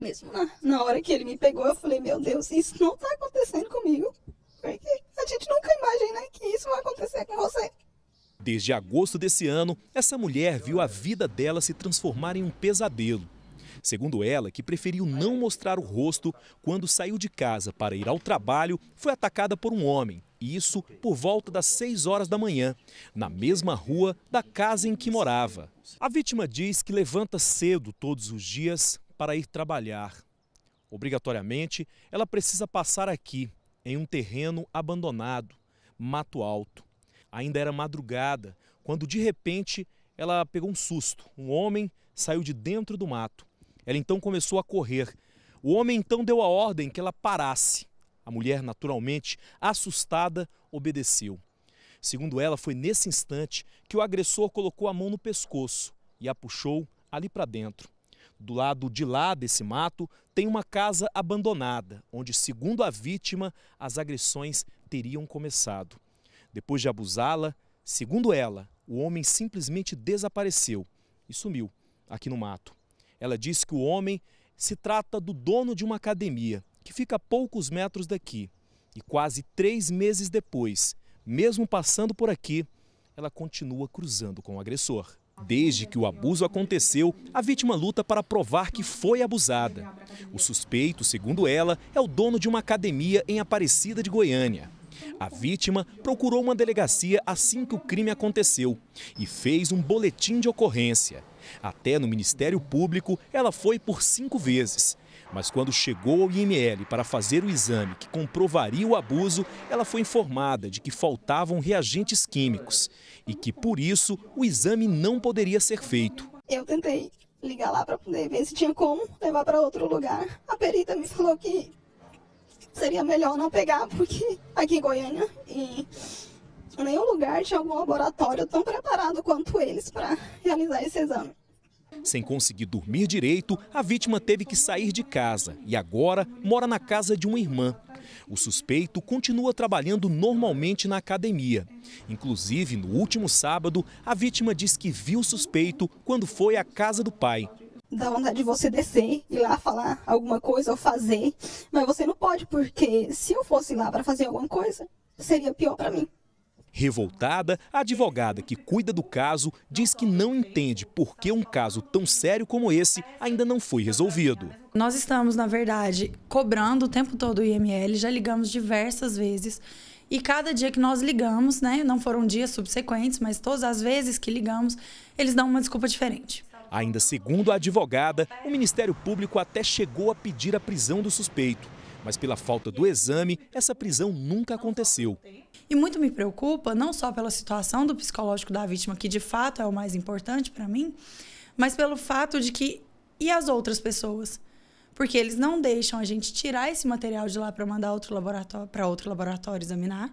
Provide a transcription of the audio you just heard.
mesmo. Na, na hora que ele me pegou, eu falei, meu Deus, isso não tá acontecendo comigo. Porque a gente nunca imagina que isso vai acontecer com você. Desde agosto desse ano, essa mulher viu a vida dela se transformar em um pesadelo. Segundo ela, que preferiu não mostrar o rosto, quando saiu de casa para ir ao trabalho, foi atacada por um homem. Isso por volta das 6 horas da manhã, na mesma rua da casa em que morava. A vítima diz que levanta cedo todos os dias para ir trabalhar. Obrigatoriamente, ela precisa passar aqui, em um terreno abandonado, mato alto. Ainda era madrugada, quando de repente ela pegou um susto. Um homem saiu de dentro do mato. Ela então começou a correr. O homem então deu a ordem que ela parasse. A mulher, naturalmente, assustada, obedeceu. Segundo ela, foi nesse instante que o agressor colocou a mão no pescoço e a puxou ali para dentro. Do lado de lá desse mato, tem uma casa abandonada, onde, segundo a vítima, as agressões teriam começado. Depois de abusá-la, segundo ela, o homem simplesmente desapareceu e sumiu aqui no mato. Ela diz que o homem se trata do dono de uma academia, que fica a poucos metros daqui. E quase três meses depois, mesmo passando por aqui, ela continua cruzando com o agressor. Desde que o abuso aconteceu, a vítima luta para provar que foi abusada. O suspeito, segundo ela, é o dono de uma academia em Aparecida de Goiânia. A vítima procurou uma delegacia assim que o crime aconteceu e fez um boletim de ocorrência. Até no Ministério Público, ela foi por cinco vezes, mas quando chegou ao IML para fazer o exame que comprovaria o abuso, ela foi informada de que faltavam reagentes químicos e que, por isso, o exame não poderia ser feito. Eu tentei ligar lá para poder ver se tinha como levar para outro lugar. A perita me falou que seria melhor não pegar, porque aqui em Goiânia, em nenhum lugar tinha algum laboratório tão preparado quanto eles para realizar esse exame. Sem conseguir dormir direito, a vítima teve que sair de casa e agora mora na casa de uma irmã. O suspeito continua trabalhando normalmente na academia. Inclusive, no último sábado, a vítima diz que viu o suspeito quando foi à casa do pai. Dá vontade de você descer e lá falar alguma coisa ou fazer, mas você não pode, porque se eu fosse lá para fazer alguma coisa, seria pior para mim. Revoltada, a advogada que cuida do caso diz que não entende por que um caso tão sério como esse ainda não foi resolvido. Nós estamos, na verdade, cobrando o tempo todo o IML, já ligamos diversas vezes. E cada dia que nós ligamos, né, não foram dias subsequentes, mas todas as vezes que ligamos, eles dão uma desculpa diferente. Ainda segundo a advogada, o Ministério Público até chegou a pedir a prisão do suspeito. Mas pela falta do exame, essa prisão nunca aconteceu. E muito me preocupa, não só pela situação do psicológico da vítima, que de fato é o mais importante para mim, mas pelo fato de que e as outras pessoas? Porque eles não deixam a gente tirar esse material de lá para mandar outro laboratório para outro laboratório examinar.